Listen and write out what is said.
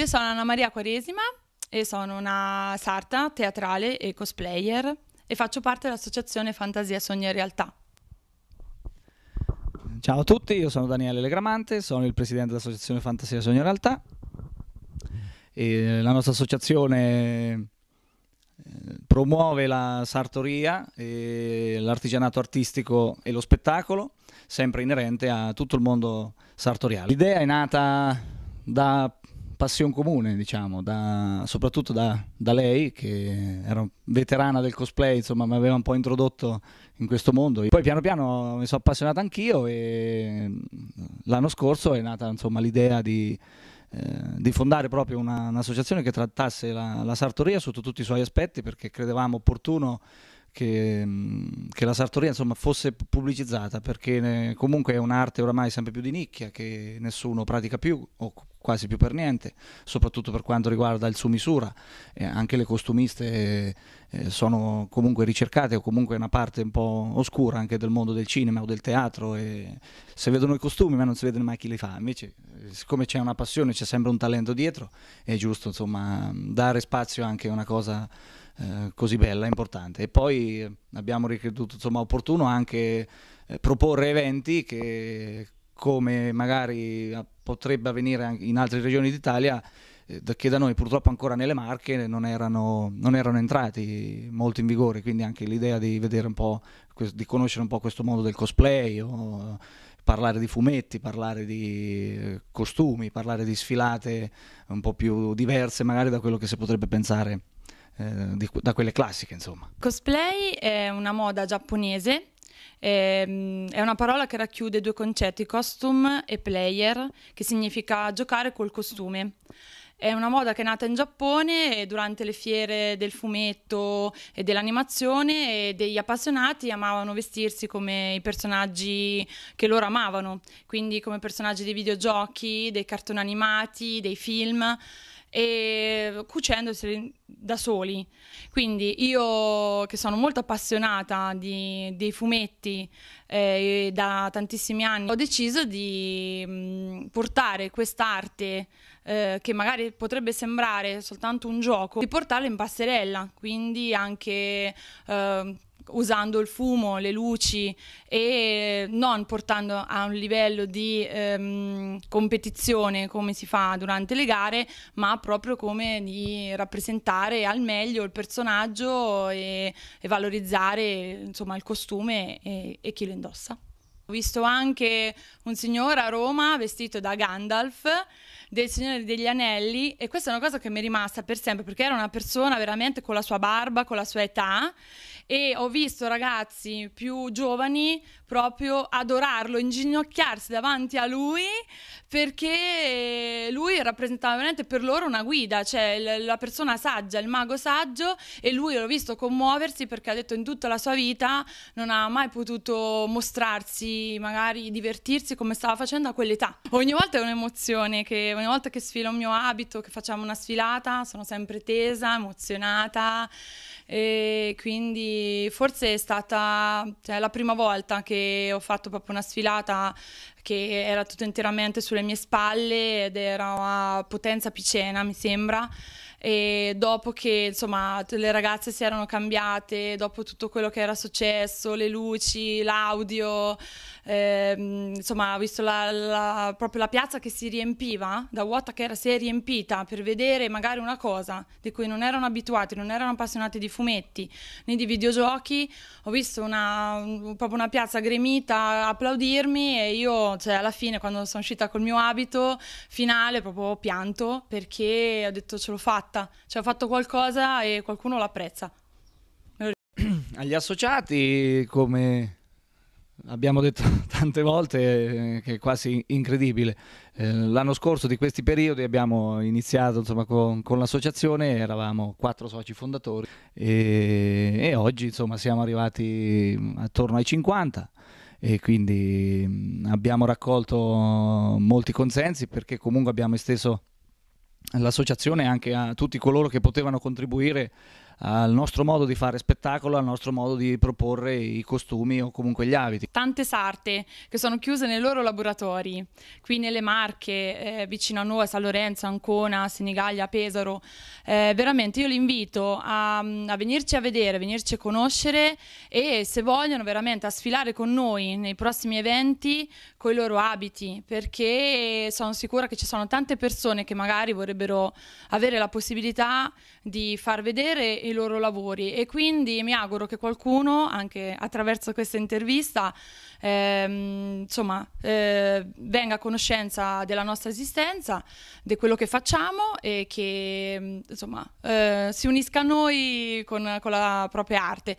Io sono Anna Maria Quaresima e sono una sarta teatrale e cosplayer e faccio parte dell'associazione Fantasia Sogni e Realtà. Ciao a tutti, io sono Daniele Legramante, sono il presidente dell'associazione Fantasia Sogni e Realtà. E la nostra associazione eh, promuove la sartoria, l'artigianato artistico e lo spettacolo, sempre inerente a tutto il mondo sartoriale. L'idea è nata da passione comune, diciamo, da, soprattutto da, da, lei, che era veterana del cosplay, insomma, mi aveva un po' introdotto in questo mondo. Poi piano piano mi sono appassionato anch'io e mm, l'anno scorso è nata insomma, l'idea di, eh, di, fondare proprio un'associazione che trattasse la, la sartoria sotto tutti i suoi aspetti perché credevamo opportuno che, mm, che la sartoria insomma, fosse pubblicizzata perché ne, comunque è un'arte oramai sempre più di nicchia che nessuno pratica più o quasi più per niente, soprattutto per quanto riguarda il su misura, eh, anche le costumiste eh, sono comunque ricercate o comunque una parte un po' oscura anche del mondo del cinema o del teatro e si vedono i costumi ma non si vede mai chi li fa, invece eh, siccome c'è una passione c'è sempre un talento dietro è giusto insomma dare spazio anche a una cosa eh, così bella, importante. E poi eh, abbiamo ricreduto insomma, opportuno anche eh, proporre eventi che come magari eh, potrebbe avvenire in altre regioni d'Italia, che da noi purtroppo ancora nelle Marche non erano, non erano, entrati molto in vigore, quindi anche l'idea di vedere un po', di conoscere un po' questo mondo del cosplay, o parlare di fumetti, parlare di costumi, parlare di sfilate un po' più diverse magari da quello che si potrebbe pensare eh, di, da quelle classiche, insomma. Cosplay è una moda giapponese ehm, è una parola che racchiude due concetti, costume e player, che significa giocare col costume. È una moda che è nata in Giappone e durante le fiere del fumetto e dell'animazione e degli appassionati amavano vestirsi come i personaggi che loro amavano, quindi come personaggi dei videogiochi, dei cartoni animati, dei film e cucendoseli da soli. Quindi io che sono molto appassionata di, dei fumetti eh, da tantissimi anni, ho deciso di mh, mm, portare quest'arte eh, che magari potrebbe sembrare soltanto un gioco, di portarla in passerella, quindi anche eh, usando il fumo, le luci e non portando a un livello di ehm, competizione come si fa durante le gare, ma proprio come di rappresentare al meglio il personaggio e, e valorizzare insomma, il costume e, e chi lo indossa. Ho visto anche un signore a Roma vestito da Gandalf del Signore degli Anelli e questa è una cosa che mi è rimasta per sempre perché era una persona veramente con la sua barba, con la sua età e ho visto ragazzi più giovani proprio adorarlo, inginocchiarsi davanti a lui perché lui rappresentava veramente per loro una guida, cioè la persona saggia, il mago saggio e lui l'ho visto commuoversi perché ha detto in tutta la sua vita non ha mai potuto mostrarsi, magari divertirsi come stava facendo a quell'età. Ogni volta è un'emozione che ogni volta che sfilo un mio abito, che facciamo una sfilata, sono sempre tesa, emozionata e quindi forse è stata cioè, la prima volta che ho fatto proprio una sfilata che era tutta interamente sulle mie spalle ed era a Potenza Picena, mi sembra e dopo che insomma le ragazze si erano cambiate, dopo tutto quello che era successo, le luci, l'audio, ehm, insomma ho visto la, la, proprio la piazza che si riempiva, da vuota che era, si è riempita per vedere magari una cosa di cui non erano abituati, non erano appassionati di fumetti né di videogiochi, ho visto una, proprio una piazza gremita applaudirmi e io cioè, alla fine quando sono uscita col mio abito finale proprio pianto perché ho detto ce l'ho fatta fatta, cioè ho fatto qualcosa e qualcuno l'apprezza. Agli associati, come abbiamo detto tante volte, eh, che è quasi incredibile, eh, l'anno scorso di questi periodi abbiamo iniziato insomma, con, con, l'associazione, eravamo quattro soci fondatori e, e oggi insomma, siamo arrivati mm, attorno ai 50 e quindi mm, abbiamo raccolto molti consensi perché comunque abbiamo esteso l'associazione anche a tutti coloro che potevano contribuire al nostro modo di fare spettacolo, al nostro modo di proporre i costumi o comunque gli abiti. Tante sarte che sono chiuse nei loro laboratori, qui nelle Marche, eh, vicino a noi, San Lorenzo, Ancona, Senigallia, Pesaro, eh, veramente io li invito a, a venirci a vedere, a venirci a conoscere e se vogliono veramente a sfilare con noi nei prossimi eventi con i loro abiti, perché sono sicura che ci sono tante persone che magari vorrebbero avere la possibilità di far vedere i loro lavori e quindi mi auguro che qualcuno, anche attraverso questa intervista, ehm, insomma, eh, venga a conoscenza della nostra esistenza, di quello che facciamo e che insomma, eh, si unisca a noi con, con la propria arte.